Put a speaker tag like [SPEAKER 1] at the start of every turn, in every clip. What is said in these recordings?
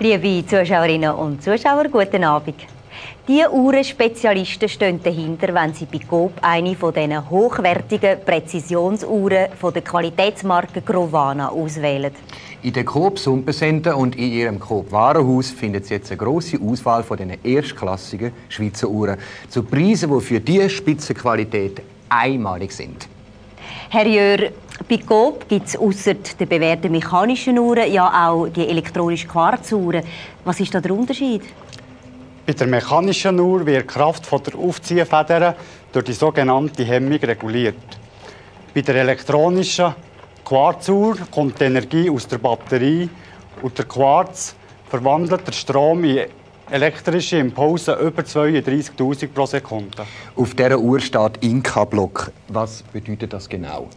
[SPEAKER 1] Liebe Zuschauerinnen und Zuschauer, guten Abend. Die Uhrenspezialisten stehen dahinter, wenn sie bei Coop eine von diesen hochwertigen Präzisionsuhren von der Qualitätsmarke Grovana auswählen.
[SPEAKER 2] In den Coop Sumpersender und in ihrem Coop Warenhaus findet Sie jetzt eine grosse Auswahl von diesen erstklassigen Schweizer Uhren zu Preisen, die für diese Spitzenqualität
[SPEAKER 1] einmalig sind. Herr Jörg, bei Coop gibt es außer den bewährten mechanischen Uhren ja auch die elektronischen Quarzuhren. Was ist da der Unterschied?
[SPEAKER 3] Bei der mechanischen Uhr wird die Kraft von der Aufziehfeder durch die sogenannte Hemmung reguliert. Bei der elektronischen Quarzuhr kommt die Energie aus der Batterie und der Quarz verwandelt den Strom in elektrische Impulse über 32.000 pro Sekunde.
[SPEAKER 2] Auf dieser Uhr steht Inka-Block.
[SPEAKER 3] Was bedeutet das genau?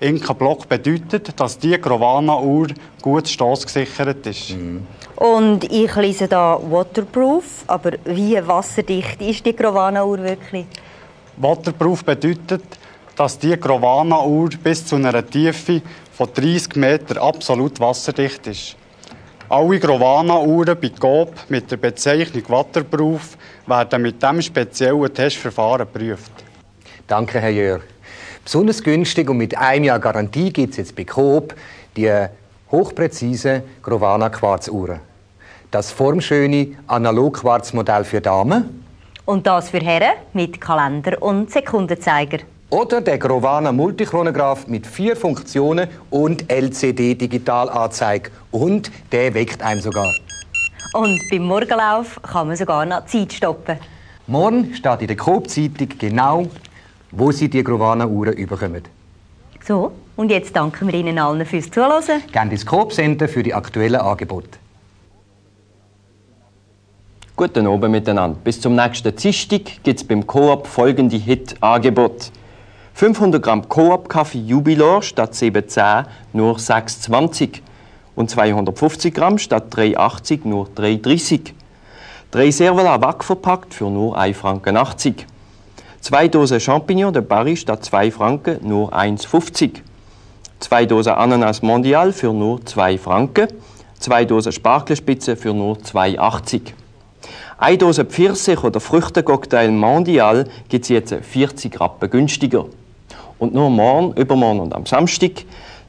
[SPEAKER 3] Inka-Block bedeutet, dass die Grovana-Uhr gut stoßgesichert ist. Mhm.
[SPEAKER 1] Und ich lese da Waterproof, aber wie wasserdicht ist die Grovana-Uhr wirklich?
[SPEAKER 3] Waterproof bedeutet, dass die Grovana-Uhr bis zu einer Tiefe von 30 Metern absolut wasserdicht ist. Alle Grovana-Uhren bei GOB mit der Bezeichnung
[SPEAKER 2] Waterproof werden mit diesem speziellen Testverfahren geprüft. Danke, Herr Jörg besonders günstig und mit einem Jahr Garantie gibt es jetzt bei Coop die hochpräzise Grovana Quarzuhren. Das formschöne Analog-Quarzmodell für Damen.
[SPEAKER 1] Und das für Herren mit Kalender und Sekundenzeiger.
[SPEAKER 2] Oder der Grovana Multichronograph mit vier Funktionen und LCD-Digitalanzeige. Und der weckt einen sogar.
[SPEAKER 1] Und beim Morgenlauf kann man sogar noch Zeit stoppen.
[SPEAKER 2] Morgen steht in der Coop-Zeitung genau wo Sie die Grovana-Uhren überkommen.
[SPEAKER 1] So, und jetzt danken wir Ihnen allen fürs Zuhören.
[SPEAKER 2] Gerne ins Coop senden für die aktuellen Angebote.
[SPEAKER 4] Guten Abend miteinander. Bis zum nächsten Zistig gibt es beim Coop folgende Hit-Angebot. 500 Gramm Coop-Kaffee Jubilor statt 7,10 nur 6,20 und 250 Gramm statt 3,80 nur 3,30. Drei Servola Wack verpackt für nur 1,80 Franken. Zwei Dosen Champignon de Paris statt 2 Franken nur 1,50. Zwei Dosen Ananas Mondial für nur 2 Franken. Zwei Dosen Spargelspitze für nur 2,80. Eine Dose Pfirsich- oder Früchtecocktail Mondial gibt es jetzt 40 Rappen günstiger. Und nur morgen, übermorgen und am Samstag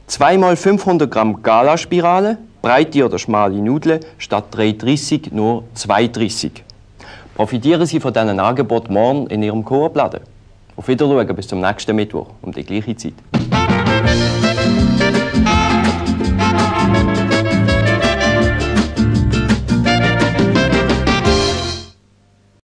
[SPEAKER 4] zweimal 500 Gramm Galaspirale, breite oder schmale Nudeln statt 3,30 nur 2,30. Profitieren Sie von diesem Angebot morgen in Ihrem Chorbladen. Auf Wiedersehen bis zum nächsten Mittwoch um die gleiche Zeit.